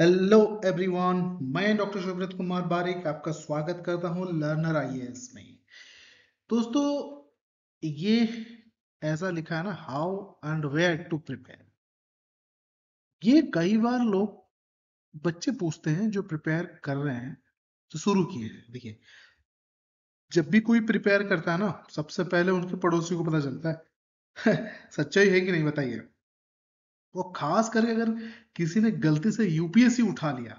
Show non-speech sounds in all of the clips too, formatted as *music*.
hello everyone मैं doctor Shubhrat Kumar Barik आपका स्वागत करता हूं लर्नर आईएएस में दोस्तों ये ऐसा लिखा है ना how and where to prepare ये कई बार लोग बच्चे पूछते हैं जो प्रिपेयर कर रहे हैं तो शुरू किए हैं देखिए जब भी कोई प्रिपेयर करता है ना सबसे पहले उनके पड़ोसी को पता चलता है *laughs* सच्चाई है कि नहीं बताइए वो खास करके अगर किसी ने गलती से यूपीएससी उठा लिया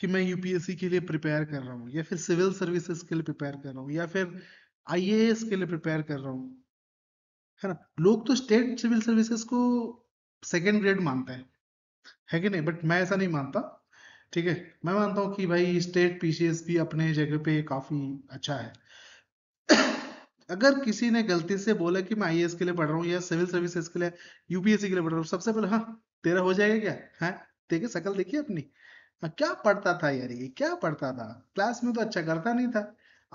कि मैं यूपीएससी के लिए प्रिपेयर कर रहा हूँ या फिर सिविल सर्विसेज के लिए प्रिपेयर कर रहा हूँ या फिर आईएएस के लिए प्रिपेयर कर रहा हूँ है ना लोग तो स्टेट सिविल सर्विसेज को सेकेंड ग्रेड मानते हैं है कि नहीं बट मैं ऐसा नहीं मानता ठीक है मैं मानता हूँ कि भाई स्टेट पीसीएस भी अपने जगह पे काफी अच्छा है अगर किसी ने गलती से बोला कि मैं आई के लिए पढ़ रहा हूँ या सिविल सर्विसेज के लिए यूपीएससी के लिए पढ़ रहा हूँ सबसे पहले हाँ तेरा हो जाएगा क्या है हाँ, देखिए शकल देखिए अपनी क्या पढ़ता था यार ये क्या पढ़ता था क्लास में तो अच्छा करता नहीं था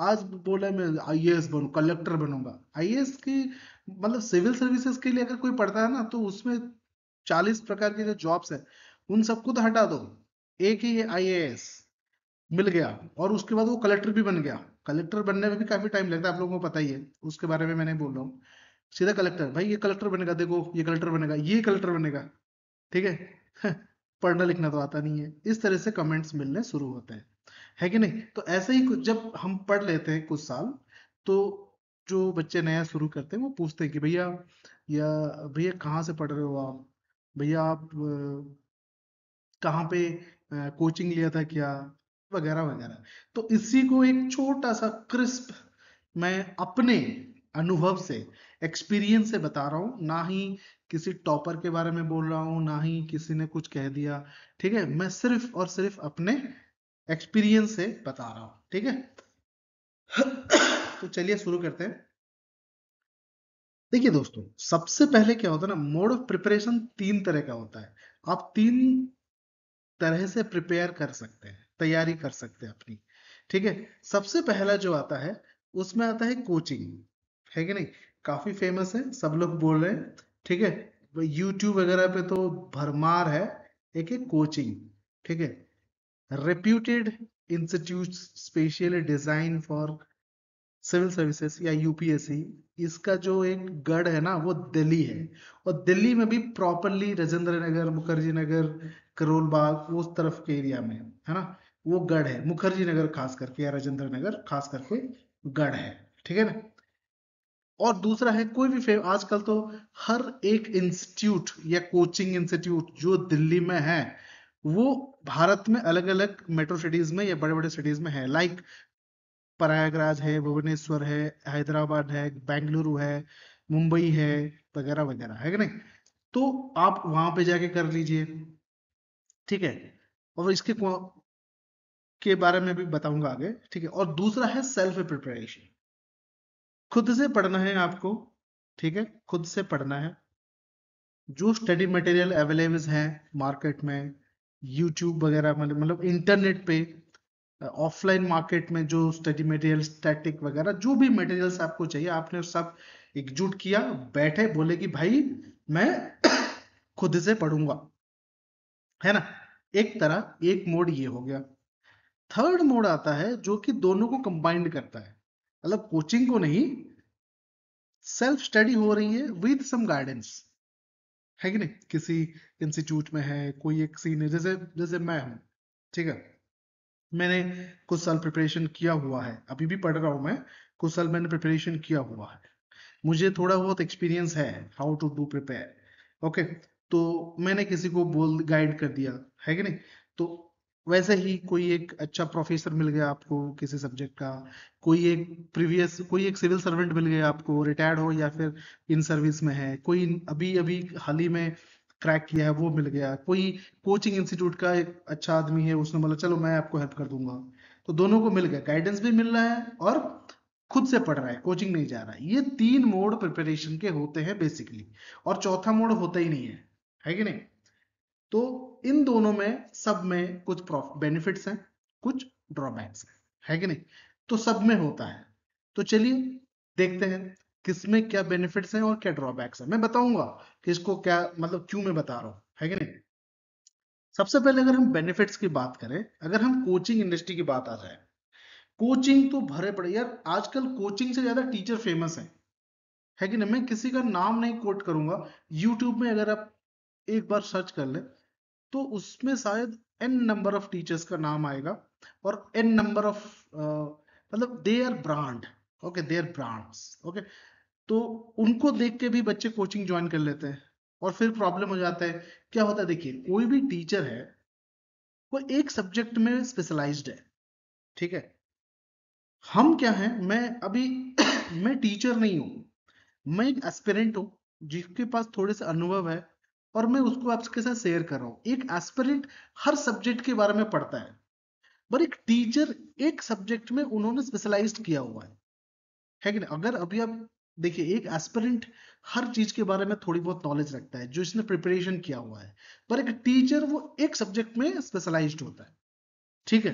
आज बोला मैं आई एस बनू कलेक्टर बनूंगा आई एस की मतलब सिविल सर्विसेज के लिए अगर कोई पढ़ता है ना तो उसमें चालीस प्रकार के जो जॉब्स है उन सबको तो हटा दो एक ही आई एस मिल गया और उसके बाद वो कलेक्टर भी बन गया कलेक्टर बनने में भी काफी टाइम लगता है आप लोगों को पता ही है उसके बारे में नहीं बोल रहा हूँ सीधा कलेक्टर भाई ये कलेक्टर बनेगा देखो ये कलेक्टर बनेगा ये कलेक्टर बनेगा ठीक है *laughs* पढ़ना लिखना तो आता नहीं है इस तरह से कमेंट्स मिलने शुरू होते हैं है कि नहीं तो ऐसे ही कुछ जब हम पढ़ लेते हैं कुछ साल तो जो बच्चे नया शुरू करते हैं वो पूछते हैं कि भैया या भैया कहाँ से पढ़ रहे हो आप भैया आप कहाँ पे कोचिंग लिया था क्या वगैरह वगैरह तो इसी को एक छोटा सा क्रिस्प मैं अपने अनुभव से एक्सपीरियंस से बता रहा हूँ ना ही किसी टॉपर के बारे में बोल रहा हूँ ना ही किसी ने कुछ कह दिया ठीक है मैं सिर्फ और सिर्फ अपने एक्सपीरियंस से बता रहा हूँ ठीक है तो चलिए शुरू करते हैं देखिए दोस्तों सबसे पहले क्या होता है ना मोड ऑफ प्रिपरेशन तीन तरह का होता है आप तीन तरह से प्रिपेयर कर सकते हैं तैयारी कर सकते हैं अपनी ठीक है सबसे पहला जो आता है उसमें आता है कोचिंग है कि नहीं काफी फेमस है सब लोग बोल रहे हैं ठीक है यूट्यूब वगैरह पे तो भरमार है एक है कोचिंग ठीक है reputed institute specially design for civil services या यूपीएससी इसका जो एक गढ़ है ना वो दिल्ली है और दिल्ली में भी प्रॉपरली राजेंद्र नगर मुखर्जी नगर करोल बाग उस तरफ के एरिया में है ना वो गढ़ है मुखर्जी नगर खास करके या राजेंद्र नगर खास करके गढ़ है ठीक है ना और दूसरा है कोई भी फेम आजकल तो हर एक इंस्टीट्यूट या कोचिंग इंस्टीट्यूट जो दिल्ली में है वो भारत में अलग अलग मेट्रो सिटीज में या बड़े बड़े सिटीज में है लाइक प्रयागराज है भुवनेश्वर है हैदराबाद है बेंगलुरु है मुंबई है वगैरह वगैरह है कि नहीं तो आप वहां पे जाके कर लीजिए ठीक है और इसके के बारे में भी बताऊंगा आगे ठीक है और दूसरा है सेल्फ प्रिपरेशन खुद से पढ़ना है आपको ठीक है खुद से पढ़ना है जो स्टडी मटेरियल अवेलेबल है मार्केट में यूट्यूब वगैरह मतलब इंटरनेट पे ऑफलाइन मार्केट में जो स्टडी मटेरियल स्टैटिक वगैरह जो भी मटेरियल्स आपको चाहिए आपने सब एकजुट किया बैठे बोले कि भाई मैं *coughs* खुद से पढ़ूंगा है ना एक तरह एक मोड ये हो गया थर्ड मोड आता है जो कि दोनों को कंबाइंड करता है मतलब कोचिंग को नहीं सेल्फ स्टडी हो रही है विद सम गाइडेंस है कि नहीं किसी इंस्टीट्यूट में है कोई एक सीनियर जैसे जैसे मैं हूं ठीक है मैंने कुछ साल प्रिपरेशन किया हुआ है अभी भी पढ़ रहा हूं मैं कुछ साल मैंने प्रिपरेशन किया हुआ है मुझे थोड़ा बहुत एक्सपीरियंस है how to do prepare okay तो मैंने किसी को बोल गाइड कर दिया है कि नहीं तो वैसे ही कोई एक अच्छा प्रोफेसर मिल गया आपको किसी सब्जेक्ट का कोई एक प्रीवियस कोई एक सिविल सर्वेंट मिल गया आपको रिटायर्ड हो या फिर इन सर्विस में है कोई अभी अभी हाल ही में क्रैक किया है वो मिल गया कोई कोचिंग इंस्टीट्यूट का एक अच्छा आदमी है उसने बोला चलो मैं आपको हेल्प कर दूंगा तो दोनों को मिल गया गाइडेंस भी मिल रहा है और खुद से पढ़ रहा है कोचिंग नहीं जा रहा है ये तीन मोड प्रिपरेशन के होते हैं बेसिकली और चौथा मोड होता ही नहीं है है कि नहीं तो इन दोनों में सब में कुछ बेनिफिट्स हैं कुछ ड्रॉबैक्स हैं है कि नहीं तो सब में होता है तो चलिए देखते हैं किसमें क्या बेनिफिट्स हैं और क्या ड्रॉबैक्स हैं मैं बताऊंगा कि इसको क्या मतलब क्यों मैं बता रहा हूं है कि नहीं सबसे पहले अगर हम बेनिफिट्स की बात करें अगर हम कोचिंग इंडस्ट्री की बात आ जाए कोचिंग तो भरे पड़े यार आजकल कोचिंग से ज्यादा टीचर फेमस है है कि नहीं मैं किसी का नाम नहीं कोट करूंगा यूट्यूब में अगर आप एक बार सर्च कर ले तो उसमें शायद एन नंबर ऑफ टीचर्स का नाम आएगा और एन नंबर ऑफ मतलब they are brand okay they are brands okay तो उनको देख के भी बच्चे कोचिंग ज्वाइन कर लेते हैं और फिर प्रॉब्लम हो जाता है क्या होता है देखिए कोई भी टीचर है वो एक सब्जेक्ट में स्पेशलाइज्ड है ठीक है हम क्या है मैं अभी मैं टीचर नहीं हूं मैं एक एस्पिरेंट हूं जिसके पास थोड़े से अनुभव है और मैं उसको आपके साथ शेयर कर रहा हूँ एक एस्पिरेंट हर सब्जेक्ट के बारे में पढ़ता है पर एक टीचर एक सब्जेक्ट में उन्होंने स्पेशलाइज किया हुआ है है कि ना अगर अभी आप देखिए एक एस्पिरेंट हर चीज के बारे में थोड़ी बहुत नॉलेज रखता है जो इसने प्रिपरेशन किया हुआ है पर एक टीचर वो एक सब्जेक्ट में स्पेशलाइज होता है ठीक है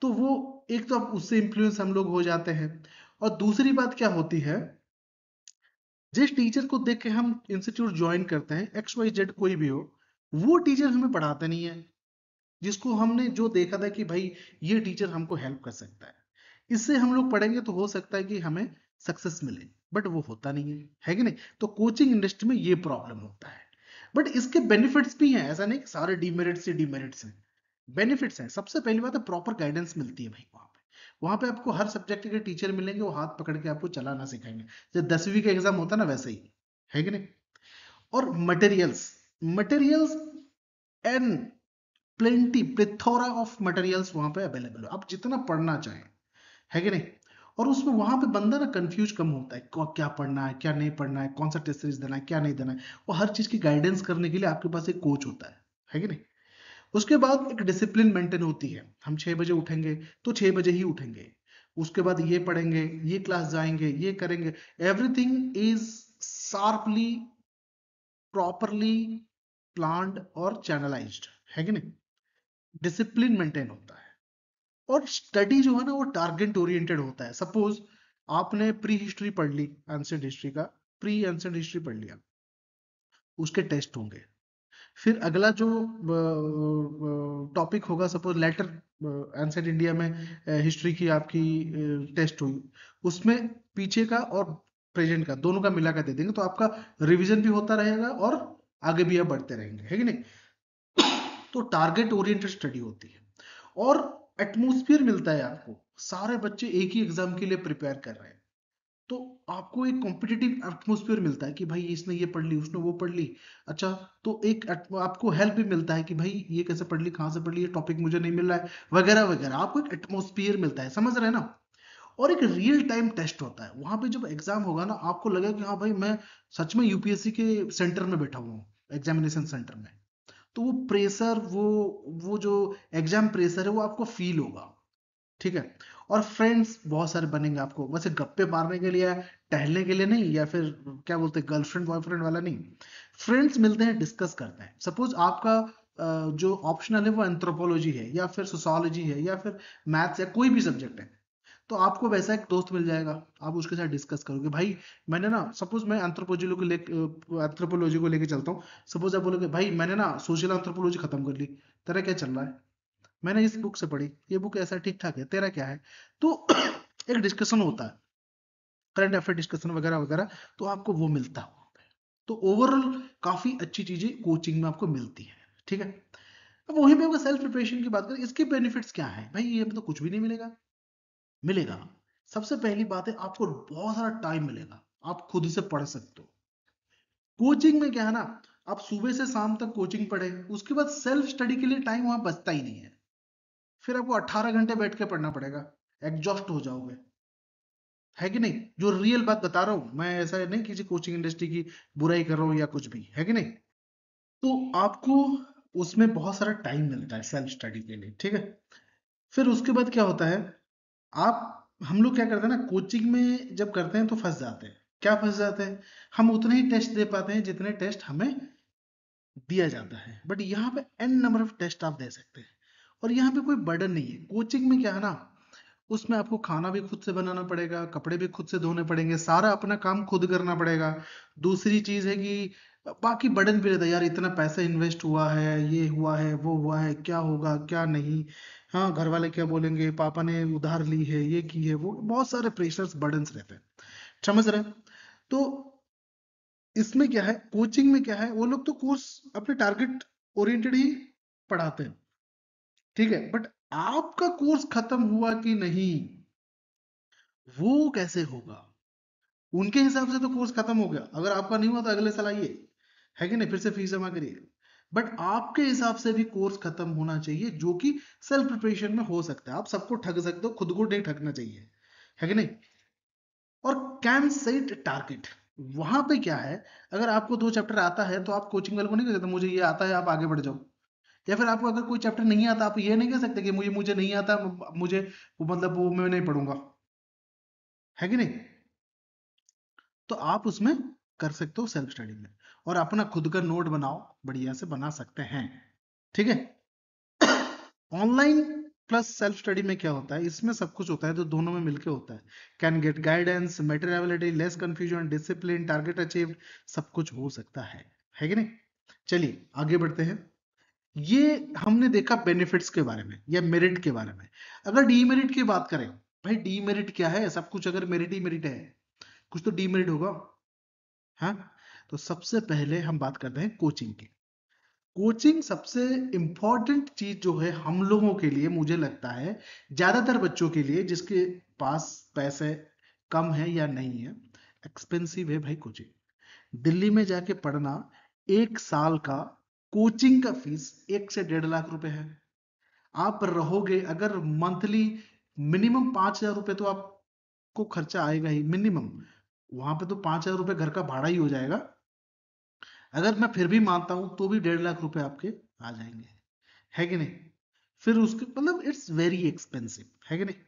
तो वो एक तो आप उससे इंफ्लुएंस हम लोग हो जाते हैं और दूसरी बात क्या होती है जिस टीचर को देख के हम इंस्टीट्यूट ज्वाइन करते हैं एक्स वाई जेड कोई भी हो वो टीचर हमें पढ़ाते नहीं है जिसको हमने जो देखा था कि भाई ये टीचर हमको हेल्प कर सकता है इससे हम लोग पढ़ेंगे तो हो सकता है कि हमें सक्सेस मिले बट वो होता नहीं है है कि नहीं तो कोचिंग इंडस्ट्री में ये प्रॉब्लम होता है बट इसके बेनिफिट्स भी हैं ऐसा नहीं कि सारे डीमेरिट्स ही डीमेरिट्स हैं बेनिफिट्स हैं सबसे पहली बात है प्रॉपर गाइडेंस मिलती है भाई वहां वहां पे आपको हर सब्जेक्ट के टीचर मिलेंगे वो हाथ पकड़ के आपको चलाना सिखाएंगे जब दसवीं का एग्जाम होता है ना वैसे ही है कि नहीं और materials materials and plenty plethora of materials वहां पे अवेलेबल हो आप जितना पढ़ना चाहें है कि नहीं और उसमें वहां पे बंदा ना कंफ्यूज कम होता है क्या पढ़ना है क्या नहीं पढ़ना है कौन सा टेस्ट सीरीज देना है क्या नहीं देना है वो हर चीज की गाइडेंस करने के लिए आपके पास एक कोच होता है है कि नहीं उसके बाद एक डिसिप्लिन मेंटेन होती है हम छह बजे उठेंगे तो छह बजे ही उठेंगे उसके बाद ये पढ़ेंगे ये क्लास जाएंगे ये करेंगे everything is sharply properly planned और चैनलाइज्ड है कि नहीं डिसिप्लिन मेंटेन होता है और स्टडी जो है ना वो टारगेट ओरिएंटेड होता है सपोज आपने प्री हिस्ट्री पढ़ ली एंसेंट हिस्ट्री का प्री एंसेंट हिस्ट्री पढ़ लिया उसके टेस्ट होंगे फिर अगला जो टॉपिक होगा सपोज लेटर एंसेट इंडिया में हिस्ट्री की आपकी टेस्ट हुई उसमें पीछे का और प्रेजेंट का दोनों का मिला कर दे देंगे तो आपका रिविजन भी होता रहेगा और आगे भी आप बढ़ते रहेंगे है कि नहीं तो टारगेट ओरिएंटेड स्टडी होती है और एटमोस्फियर मिलता है आपको सारे बच्चे एक ही एग्जाम के लिए प्रिपेयर कर रहे हैं आपको एक कॉम्पिटिटिव एटमोसफियर मिलता है कि भाई इसने ये पढ़ ली उसने वो पढ़ ली अच्छा तो एक आपको हेल्प भी मिलता है कि भाई ये कैसे पढ़ ली कहाँ से पढ़ ली ये टॉपिक मुझे नहीं मिल रहा है वगैरह वगैरह आपको एक एटमोसफियर मिलता है समझ रहे हैं ना और एक रियल टाइम टेस्ट होता है वहां पे जब एग्जाम होगा ना आपको लगेगा कि हाँ भाई मैं सच में यूपीएससी के सेंटर में बैठा हुआ हूँ एग्जामिनेशन सेंटर में तो वो प्रेशर वो वो जो एग्जाम प्रेशर है वो आपको फील होगा ठीक है और फ्रेंड्स बहुत सारे बनेंगे आपको वैसे गप्पे मारने के लिए टहलने के लिए नहीं या फिर क्या बोलते हैं गर्लफ्रेंड बॉयफ्रेंड वाला नहीं फ्रेंड्स मिलते हैं डिस्कस करते हैं सपोज आपका जो ऑप्शनल है वो एंथ्रोपोलॉजी है या फिर सोशोलॉजी है या फिर मैथ्स है कोई भी सब्जेक्ट है तो आपको वैसा एक दोस्त मिल जाएगा आप उसके साथ डिस्कस करोगे भाई मैंने ना सपोज मैं एंथ्रोपोलॉजी को ले एंथ्रोपोलॉजी को लेकर चलता हूँ सपोज आप बोलोगे भाई मैंने ना सोशल एंथ्रोपोलॉजी खत्म कर ली तेरा क्या चल रहा है मैंने इस बुक से पढ़ी ये बुक ऐसा ठीक ठाक है तेरा क्या है तो *coughs* एक डिस्कशन होता है करंट अफेयर डिस्कशन वगैरह वगैरह तो आपको वो मिलता है तो ओवरऑल काफी अच्छी चीजें कोचिंग में आपको मिलती है ठीक है अब वही मैं सेल्फ प्रिपरेशन की बात करें इसके बेनिफिट्स क्या है भाई ये तो कुछ भी नहीं मिलेगा मिलेगा सबसे पहली बात है आपको बहुत सारा टाइम मिलेगा आप खुद से पढ़ सकते हो कोचिंग में क्या है ना आप सुबह से शाम तक कोचिंग पढ़े उसके बाद सेल्फ स्टडी के लिए टाइम वहां बचता ही नहीं है फिर आपको 18 घंटे बैठ के पढ़ना पड़ेगा एग्जॉस्ट हो जाओगे है कि नहीं जो रियल बात बता रहा हूं मैं ऐसा नहीं किसी कोचिंग इंडस्ट्री की बुराई कर रहा हूं या कुछ भी है कि नहीं तो आपको उसमें बहुत सारा टाइम मिलता है सेल्फ स्टडी के लिए ठीक है फिर उसके बाद क्या होता है आप हम लोग क्या करते हैं ना कोचिंग में जब करते हैं तो फंस जाते हैं क्या फंस जाते हैं हम उतने ही टेस्ट दे पाते हैं जितने टेस्ट हमें दिया जाता है बट यहाँ पे एन नंबर ऑफ टेस्ट आप दे सकते हैं और यहाँ पे कोई बर्डन नहीं है कोचिंग में क्या है ना उसमें आपको खाना भी खुद से बनाना पड़ेगा कपड़े भी खुद से धोने पड़ेंगे सारा अपना काम खुद करना पड़ेगा दूसरी चीज है कि बाकी बर्डन भी रहता है यार इतना पैसा इन्वेस्ट हुआ है ये हुआ है वो हुआ है क्या होगा क्या नहीं हाँ घर वाले क्या बोलेंगे पापा ने उधार ली है ये की है वो बहुत सारे प्रेशर्स बर्डन रहते हैं समझ रहे तो इसमें क्या है कोचिंग में क्या है वो लोग तो कोर्स अपने टारगेट ओरिएंटेड ही पढ़ाते हैं ठीक है बट आपका कोर्स खत्म हुआ कि नहीं वो कैसे होगा उनके हिसाब से तो कोर्स खत्म हो गया अगर आपका नहीं हुआ तो अगले साल आइए है कि नहीं फिर से फीस जमा करिए बट आपके हिसाब से भी कोर्स खत्म होना चाहिए जो कि सेल्फ प्रिपरेशन में हो सकता है आप सबको ठग सकते हो खुद को नहीं ठगना चाहिए है कि नहीं और कैन सेट टारगेट वहां पे क्या है अगर आपको दो चैप्टर आता है तो आप कोचिंग वाले को नहीं कहते तो मुझे ये आता है आप आगे बढ़ जाओ या फिर आपको अगर कोई चैप्टर नहीं आता आप ये नहीं कह सकते कि मुझे मुझे नहीं आता मुझे मतलब वो मैं नहीं पढ़ूंगा है कि नहीं तो आप उसमें कर सकते हो सेल्फ स्टडी में और अपना खुद का नोट बनाओ बढ़िया से बना सकते हैं ठीक है ऑनलाइन प्लस सेल्फ स्टडी में क्या होता है इसमें सब कुछ होता है तो दोनों में मिलके होता है can get guidance materiality less confusion discipline target achieve सब कुछ हो सकता है है कि नहीं चलिए आगे बढ़ते हैं ये हमने देखा बेनिफिट्स के बारे में या मेरिट के बारे में अगर डीमेरिट की बात करें भाई डीमेरिट क्या है सब कुछ अगर मेरिट ही मेरिट है कुछ तो डीमेरिट होगा हाँ तो सबसे पहले हम बात करते हैं कोचिंग की कोचिंग सबसे इंपॉर्टेंट चीज जो है हम लोगों के लिए मुझे लगता है ज्यादातर बच्चों के लिए जिसके पास पैसे कम है या नहीं है एक्सपेंसिव है भाई कोचिंग दिल्ली में जाके पढ़ना एक साल का कोचिंग का फीस एक से डेढ़ लाख रुपए है आप रहोगे अगर मंथली मिनिमम पांच हजार रुपए तो आपको खर्चा आएगा ही मिनिमम वहां पे तो पांच हजार रुपए घर का भाड़ा ही हो जाएगा अगर मैं फिर भी मानता हूं तो भी डेढ़ लाख रुपए आपके आ जाएंगे है कि नहीं फिर उसके मतलब इट्स वेरी एक्सपेंसिव है कि नहीं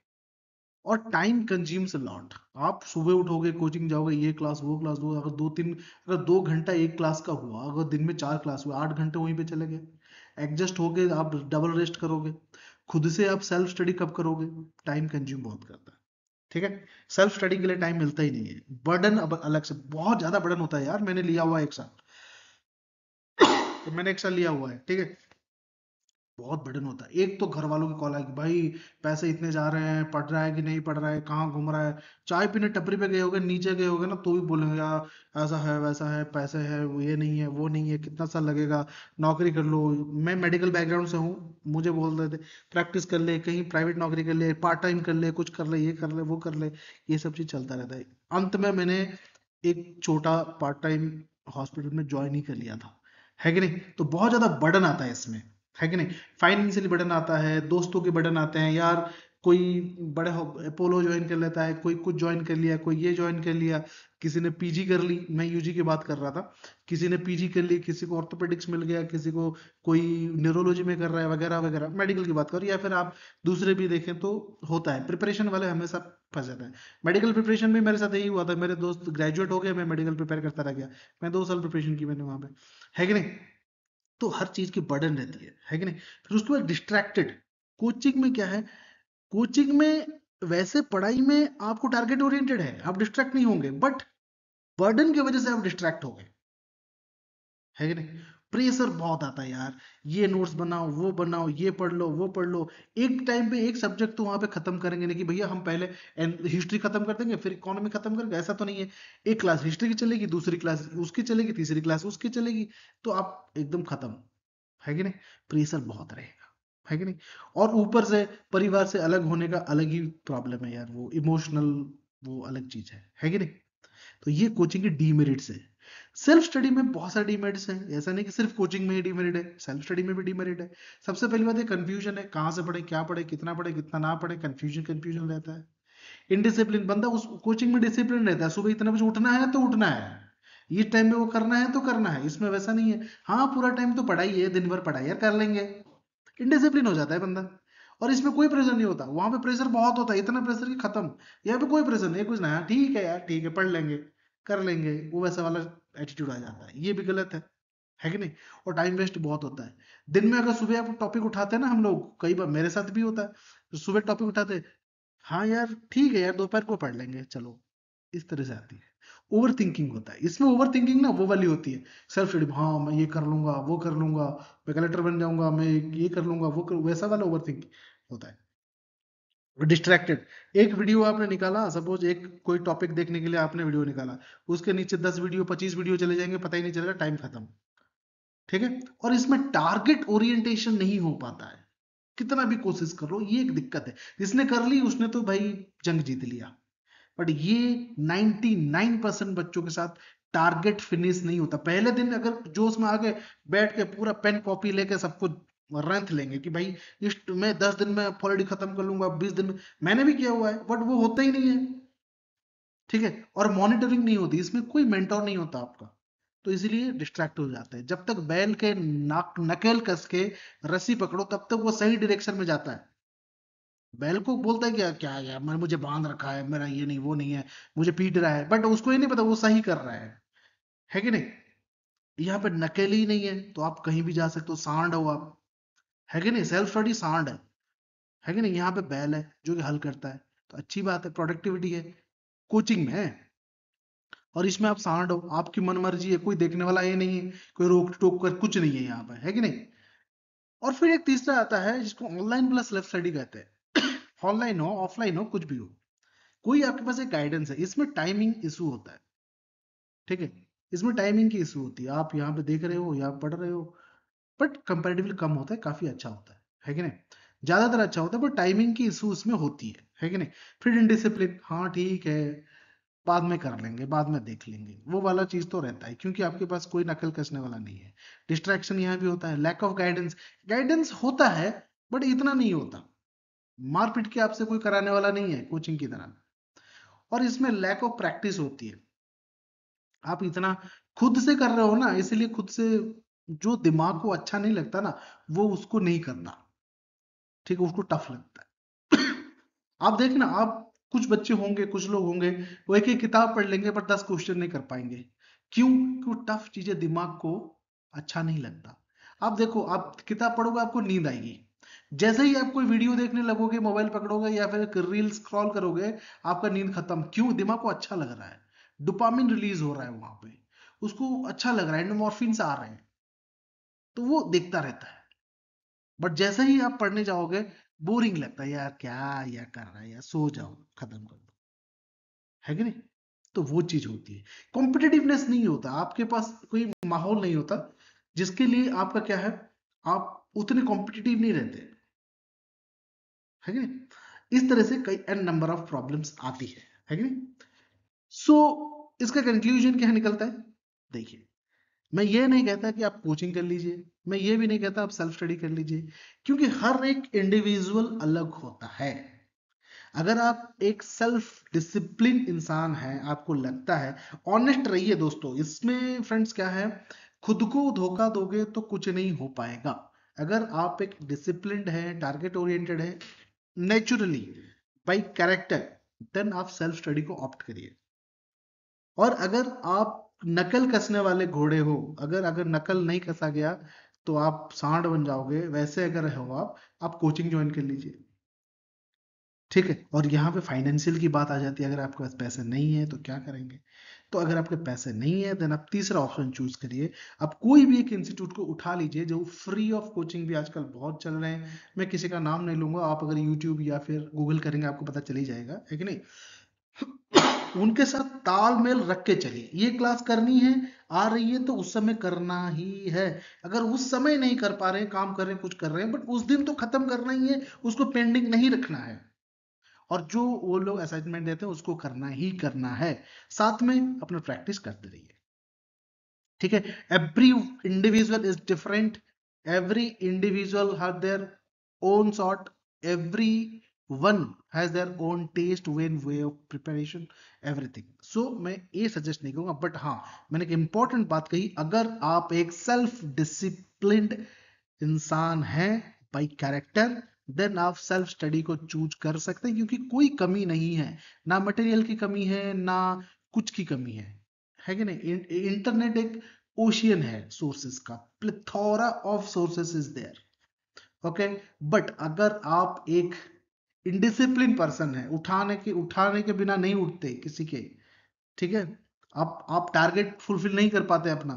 और टाइम कंज्यूम्स लॉट आप सुबह उठोगे कोचिंग जाओगे ये क्लास वो क्लास दो अगर दो तीन अगर दो घंटा एक क्लास का हुआ अगर दिन में चार क्लास हुआ आठ घंटे वहीं पे चले गए एडजस्ट हो गए आप डबल रेस्ट करोगे खुद से आप सेल्फ स्टडी कब करोगे टाइम कंज्यूम बहुत करता है ठीक है सेल्फ स्टडी के लिए टाइम मिलता ही नहीं है बर्डन अब अलग से बहुत ज्यादा बर्डन होता है यार मैंने लिया हुआ एक साल *coughs* तो मैंने एक साल लिया हुआ है ठीक है बहुत बर्डन होता है एक तो घर वालों की कॉल आएगी भाई पैसे इतने जा रहे हैं पढ़ रहा है कि नहीं पढ़ रहा है कहाँ घूम रहा है चाय पीने टपरी पे गए होगे नीचे गए होगे ना तो भी बोलेंगे ऐसा है वैसा है पैसे है ये नहीं है वो नहीं है कितना साल अच्छा लगेगा नौकरी कर लो मैं मेडिकल बैकग्राउंड से हूँ मुझे बोल रहे थे प्रैक्टिस कर ले कहीं प्राइवेट नौकरी कर ले पार्ट टाइम कर ले कुछ कर ले ये कर ले वो कर ले ये सब चीज चलता रहता है अंत में मैंने एक छोटा पार्ट टाइम हॉस्पिटल में ज्वाइन ही कर लिया था है कि नहीं तो बहुत ज्यादा बर्डन आता है इसमें है कि नहीं फाइनेंशियल बर्डन आता है दोस्तों के बर्डन आते हैं यार कोई बड़े अपोलो ज्वाइन कर लेता है कोई कुछ ज्वाइन कर लिया कोई ये ज्वाइन कर लिया किसी ने पीजी कर ली मैं यूजी की बात कर रहा था किसी ने पीजी कर ली किसी को ऑर्थोपेडिक्स मिल गया किसी को कोई न्यूरोलॉजी में कर रहा है वगैरह वगैरह मेडिकल की बात करो या फिर आप दूसरे भी देखें तो होता है प्रिपरेशन वाले हमेशा फंस जाते हैं मेडिकल प्रिपरेशन भी मेरे साथ यही हुआ था मेरे दोस्त ग्रेजुएट हो गए मैं मेडिकल प्रिपेयर करता रह गया मैं दो साल प्रिपरेशन की मैंने वहाँ पे है कि नहीं तो हर चीज की बर्डन रहती है है कि नहीं फिर उसके बाद डिस्ट्रैक्टेड कोचिंग में क्या है कोचिंग में वैसे पढ़ाई में आपको टारगेट ओरिएंटेड है आप डिस्ट्रैक्ट नहीं होंगे बट बर्डन की वजह से आप डिस्ट्रैक्ट हो गए है कि नहीं प्रेशर बहुत आता है यार ये नोट्स बनाओ वो बनाओ ये पढ़ लो वो पढ़ लो एक टाइम पे एक सब्जेक्ट तो वहां पे खत्म करेंगे नहीं कि भैया हम पहले हिस्ट्री खत्म कर देंगे फिर इकोनॉमी खत्म करेंगे ऐसा तो नहीं है एक क्लास हिस्ट्री की चलेगी दूसरी क्लास उसकी चलेगी तीसरी क्लास उसकी चलेगी तो आप एकदम खत्म है कि नहीं प्रेशर बहुत रहेगा है कि नहीं और ऊपर से परिवार से अलग होने का अलग ही प्रॉब्लम है यार वो इमोशनल वो अलग चीज है है कि नहीं तो ये कोचिंग की डीमेरिट्स है सेल्फ स्टडी में बहुत सारे डीमेरिट्स हैं ऐसा नहीं कि सिर्फ कोचिंग में ही डीमेरिट है सेल्फ स्टडी में भी डीमेरिट है सबसे पहली बात है कन्फ्यूजन है कहाँ से पढ़े क्या पढ़े कितना पढ़े कितना ना पढ़े कंफ्यूजन कन्फ्यूजन रहता है इनडिसिप्लिन बंदा उस कोचिंग में डिसिप्लिन रहता है सुबह इतना बजे उठना है तो उठना है इस टाइम में वो करना है तो करना है इसमें वैसा नहीं है हाँ पूरा टाइम तो पढ़ाई है दिन भर पढ़ाई है कर लेंगे इनडिसिप्लिन हो जाता है बंदा और इसमें कोई प्रेशर नहीं होता वहां पे प्रेशर बहुत होता है इतना प्रेशर कि खत्म यहाँ पे कोई प्रेशर नहीं कुछ नया ठीक है यार ठीक है पढ़ लेंगे कर लेंगे वो वैसा वाला एटीट्यूड आ जाता है ये भी गलत है है कि नहीं और टाइम वेस्ट बहुत होता है दिन में अगर सुबह आप टॉपिक उठाते हैं ना हम लोग कई बार मेरे साथ भी होता है तो सुबह टॉपिक उठाते हाँ यार ठीक है यार दोपहर को पढ़ लेंगे चलो इस तरह से आती है ओवर थिंकिंग होता है इसमें ओवर थिंकिंग ना वो वाली होती है सेल्फ स्टडी हाँ मैं ये कर लूंगा वो कर लूंगा मैं कलेक्टर बन जाऊंगा मैं ये कर लूंगा वो कर वैसा वाला ओवर थिंकिंग होता है डिस्ट्रैक्टेड एक वीडियो आपने निकाला सपोज एक कोई टॉपिक देखने के लिए आपने वीडियो निकाला उसके नीचे दस वीडियो पच्चीस वीडियो चले जाएंगे पता ही नहीं चलेगा टाइम खत्म ठीक है और इसमें टारगेट ओरिएंटेशन नहीं हो पाता है कितना भी कोशिश कर लो ये एक दिक्कत है जिसने कर ली उसने तो भाई जंग जीत लिया बट ये नाइनटी बच्चों के साथ टारगेट फिनिश नहीं होता पहले दिन अगर जोश में आ गए बैठ के पूरा पेन कॉपी लेके सबको रंथ लेंगे कि भाई इस मैं दस दिन में फॉलडी खत्म कर लूंगा बीस दिन में मैंने भी किया हुआ है बट वो होता ही नहीं है ठीक है और मॉनिटरिंग नहीं होती इसमें कोई मेंटोर नहीं होता आपका तो इसीलिए डिस्ट्रैक्ट हो जाता है जब तक बैल के नाक नकेल कस के रस्सी पकड़ो तब तक वो सही डायरेक्शन में जाता है बैल को बोलता है क्या क्या यार मैंने मुझे बांध रखा है मेरा ये नहीं वो नहीं है मुझे पीट रहा है बट उसको ये नहीं पता वो सही कर रहा है है कि नहीं यहाँ पे नकेली ही नहीं है तो आप कहीं भी जा सकते हो सांड हो आप है कि नहीं सेल्फ स्टडी सांड है है कि नहीं यहाँ पे बैल है जो कि हल करता है तो अच्छी बात है प्रोडक्टिविटी है कोचिंग में और इसमें आप सांड हो आपकी मन मर्जी है कोई देखने वाला ये नहीं है कोई रोक टोक कर कुछ नहीं है यहाँ पर है कि नहीं और फिर एक तीसरा आता है जिसको ऑनलाइन प्लस सेल्फ स्टडी कहते हैं ऑनलाइन *coughs* हो ऑफलाइन हो कुछ भी हो कोई आपके पास एक गाइडेंस है इसमें टाइमिंग इशू होता है ठीक है इसमें टाइमिंग की इशू होती है आप यहाँ पे देख रहे हो या पढ़ रहे हो बट कंपेरेटिवली कम होता है काफी अच्छा होता है है कि नहीं ज्यादातर अच्छा होता है बट टाइमिंग की इशू उसमें होती है है कि नहीं फिर इनडिसिप्लिन हाँ ठीक है बाद में कर लेंगे बाद में देख लेंगे वो वाला चीज तो रहता है क्योंकि आपके पास कोई नकल कसने वाला नहीं है डिस्ट्रैक्शन यहाँ भी होता है लैक ऑफ गाइडेंस गाइडेंस होता है बट इतना नहीं होता मारपीट के आपसे कोई कराने वाला नहीं है कोचिंग की तरह और इसमें लैक ऑफ प्रैक्टिस होती है आप इतना खुद से कर रहे हो ना इसीलिए खुद से जो दिमाग को अच्छा नहीं लगता ना वो उसको नहीं करना ठीक है उसको टफ लगता है *coughs* आप देखना ना आप कुछ बच्चे होंगे कुछ लोग होंगे वो एक एक किताब पढ़ लेंगे पर दस क्वेश्चन नहीं कर पाएंगे क्यों क्यों टफ चीजें दिमाग को अच्छा नहीं लगता आप देखो आप किताब पढ़ोगे आपको नींद आएगी जैसे ही आप कोई वीडियो देखने लगोगे मोबाइल पकड़ोगे या फिर रील स्क्रॉल करोगे आपका नींद खत्म क्यों दिमाग को अच्छा लग रहा है डुपामिन रिलीज हो रहा है वहां पे उसको अच्छा लग रहा है एंडमोर्फिन आ रहे हैं तो वो देखता रहता है बट जैसे ही आप पढ़ने जाओगे बोरिंग लगता है यार क्या या कर रहा है यार सो जाओ खत्म कर दो है कि नहीं तो वो चीज होती है कॉम्पिटेटिवनेस नहीं होता आपके पास कोई माहौल नहीं होता जिसके लिए आपका क्या है आप उतने कॉम्पिटेटिव नहीं रहते है कि नहीं इस तरह से कई एन नंबर ऑफ प्रॉब्लम्स आती है है कि नहीं सो so, इसका कंक्लूजन क्या निकलता है देखिए मैं ये नहीं कहता कि आप कोचिंग कर लीजिए मैं ये भी नहीं कहता आप सेल्फ स्टडी कर लीजिए क्योंकि हर एक इंडिविजुअल अलग होता है अगर आप एक सेल्फ डिसिप्लिन इंसान है आपको लगता है ऑनेस्ट रहिए दोस्तों इसमें फ्रेंड्स क्या है खुद को धोखा दोगे तो कुछ नहीं हो पाएगा अगर आप एक डिसिप्लिन है टारगेट ओरिएंटेड है नेचुरली बाई कैरेक्टर देन आप सेल्फ स्टडी को ऑप्ट करिए और अगर आप नकल कसने वाले घोड़े हो अगर अगर नकल नहीं कसा गया तो आप सांड बन जाओगे वैसे अगर हो आप आप कोचिंग ज्वाइन कर लीजिए ठीक है और यहाँ पे फाइनेंशियल की बात आ जाती है अगर आपके पास पैसे नहीं है तो क्या करेंगे तो अगर आपके पैसे नहीं है देन आप तीसरा ऑप्शन चूज करिए आप कोई भी एक इंस्टीट्यूट को उठा लीजिए जो फ्री ऑफ कोचिंग भी आजकल बहुत चल रहे हैं मैं किसी का नाम नहीं लूंगा आप अगर यूट्यूब या फिर गूगल करेंगे आपको पता चल ही जाएगा है कि नहीं उनके साथ तालमेल रख के चलिए ये क्लास करनी है आ रही है तो उस समय करना ही है अगर उस समय नहीं कर पा रहे काम कर रहे हैं कुछ कर रहे हैं बट उस दिन तो खत्म करना ही है उसको पेंडिंग नहीं रखना है और जो वो लोग असाइनमेंट देते हैं उसको करना ही करना है साथ में अपना प्रैक्टिस करते रहिए ठीक है every individual is different every individual हर their own sort every one has their own taste way way of preparation everything so मैं ये suggest नहीं करूँगा but हाँ मैंने एक important बात कही अगर आप एक self disciplined इंसान हैं by character देन आप सेल्फ स्टडी को चूज कर सकते हैं क्योंकि कोई कमी नहीं है ना मटेरियल की कमी है ना कुछ की कमी है है कि नहीं इंटरनेट एक ओशियन है सोर्सेज का plethora of sources is there okay but अगर आप एक इनडिसिप्लिन पर्सन है उठाने के उठाने के बिना नहीं उठते किसी के ठीक है आप आप टारगेट फुलफिल नहीं कर पाते अपना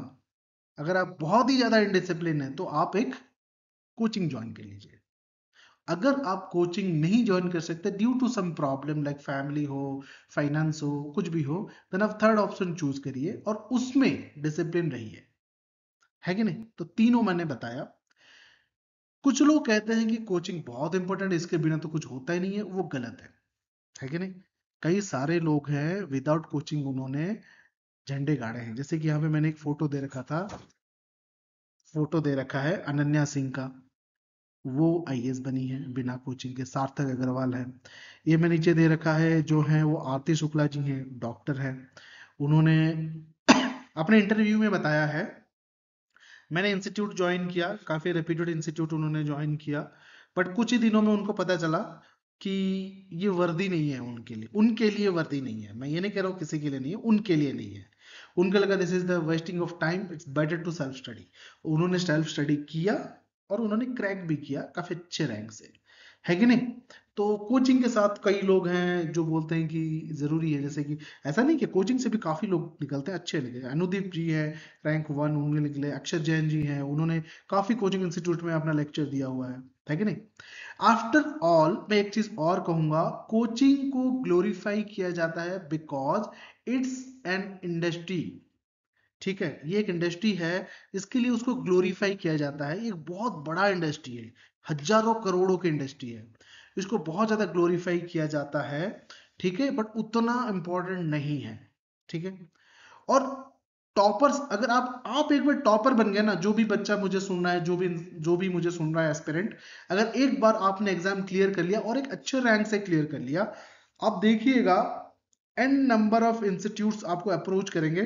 अगर आप बहुत ही ज्यादा इनडिसिप्लिन है तो आप एक कोचिंग ज्वाइन कर लीजिए अगर आप कोचिंग नहीं ज्वाइन कर सकते due to some problem like family हो फाइनेंस हो कुछ भी हो देन आप थर्ड ऑप्शन चूज करिए और उसमें डिसिप्लिन रहिए है, है कि नहीं तो तीनों मैंने बताया कुछ लोग कहते हैं कि कोचिंग बहुत इंपॉर्टेंट इसके बिना तो कुछ होता ही नहीं है वो गलत है है कि नहीं कई सारे लोग हैं विदाउट कोचिंग उन्होंने झंडे गाड़े हैं जैसे कि यहाँ पे मैंने एक फोटो दे रखा था फोटो दे रखा है अनन्या सिंह का वो आई बनी है बिना कोचिंग के सार्थक अग्रवाल है ये मैं नीचे दे रखा है जो है वो आरती शुक्ला जी हैं डॉक्टर हैं उन्होंने *coughs* अपने इंटरव्यू में बताया है मैंने इंस्टीट्यूट ज्वाइन किया काफ़ी रेप्यूटेड इंस्टीट्यूट उन्होंने ज्वाइन किया बट कुछ ही दिनों में उनको पता चला कि ये वर्दी नहीं है उनके लिए उनके लिए वर्दी नहीं है मैं ये नहीं कह रहा हूँ किसी के लिए नहीं है उनके लिए नहीं है उनको लगा this is the wasting of time it's better to self study उन्होंने सेल्फ स्टडी किया और उन्होंने क्रैक भी किया काफ़ी अच्छे रैंक से है कि नहीं तो कोचिंग के साथ कई लोग हैं जो बोलते हैं कि जरूरी है जैसे कि ऐसा नहीं कि कोचिंग से भी काफी लोग निकलते हैं अच्छे निकले अनुदीप जी है रैंक वन उनके निकले अक्षर जैन जी हैं उन्होंने काफी कोचिंग इंस्टीट्यूट में अपना लेक्चर दिया हुआ है है कि नहीं आफ्टर ऑल मैं एक चीज और कहूंगा कोचिंग को ग्लोरीफाई किया जाता है बिकॉज इट्स एन इंडस्ट्री ठीक है ये एक इंडस्ट्री है इसके लिए उसको ग्लोरीफाई किया जाता है एक बहुत बड़ा इंडस्ट्री है हजारों करोड़ों की इंडस्ट्री है इसको बहुत ज़्यादा ग्लोरीफाई किया जाता है ठीक है बट उतना इंपॉर्टेंट नहीं है ठीक है और टॉपर्स अगर आप आप एक बार टॉपर बन गए ना जो भी बच्चा मुझे सुन रहा है जो भी जो भी मुझे सुन रहा है एस्पिरेंट अगर एक बार आपने एग्जाम क्लियर कर लिया और एक अच्छे रैंक से क्लियर कर लिया आप देखिएगा एन नंबर ऑफ इंस्टीट्यूट आपको अप्रोच करेंगे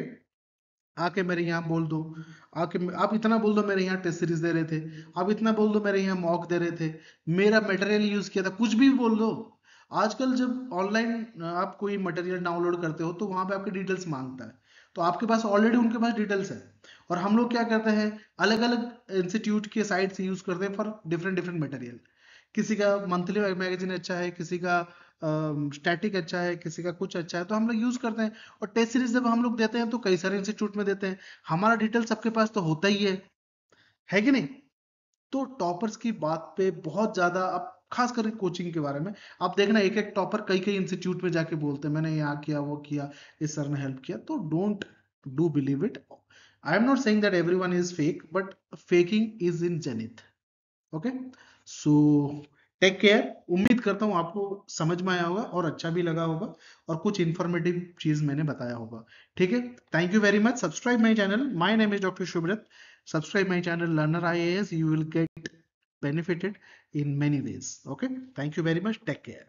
आके मेरे यहाँ बोल दो आके आप इतना बोल दो मेरे यहाँ टेस्ट सीरीज दे रहे थे आप इतना बोल दो मेरे यहाँ मॉक दे रहे थे मेरा मटेरियल यूज किया था कुछ भी बोल दो आजकल जब ऑनलाइन आप कोई मटेरियल डाउनलोड करते हो तो वहां पे आपके डिटेल्स मांगता है तो आपके पास ऑलरेडी उनके पास डिटेल्स है और हम लोग क्या करते हैं अलग अलग इंस्टीट्यूट के साइट से यूज करते हैं फॉर डिफरेंट डिफरेंट मटेरियल किसी का मंथली मैगजीन अच्छा है किसी का स्टैटिक uh, अच्छा है किसी का कुछ अच्छा है तो हम लोग यूज करते हैं और टेस्ट सीरीज जब हम लोग देते हैं तो कई सारे इंस्टीट्यूट में देते हैं हमारा डिटेल सबके पास तो होता ही है है कि नहीं तो टॉपर्स की बात पे बहुत ज्यादा अब खास करके कोचिंग के बारे में आप देखना एक एक टॉपर कई कई इंस्टीट्यूट में जाके बोलते हैं मैंने यहाँ किया वो किया इस सर ने हेल्प किया तो don't do believe it I am not saying that everyone is fake but faking is in zenith okay so take care उम्मीद करता हूँ आपको समझ में आया होगा और अच्छा भी लगा होगा और कुछ इन्फॉर्मेटिव चीज मैंने बताया होगा ठीक है thank you very much subscribe my channel my name is doctor Shubhrat subscribe my channel learner I S you will get benefited in many ways okay thank you very much take care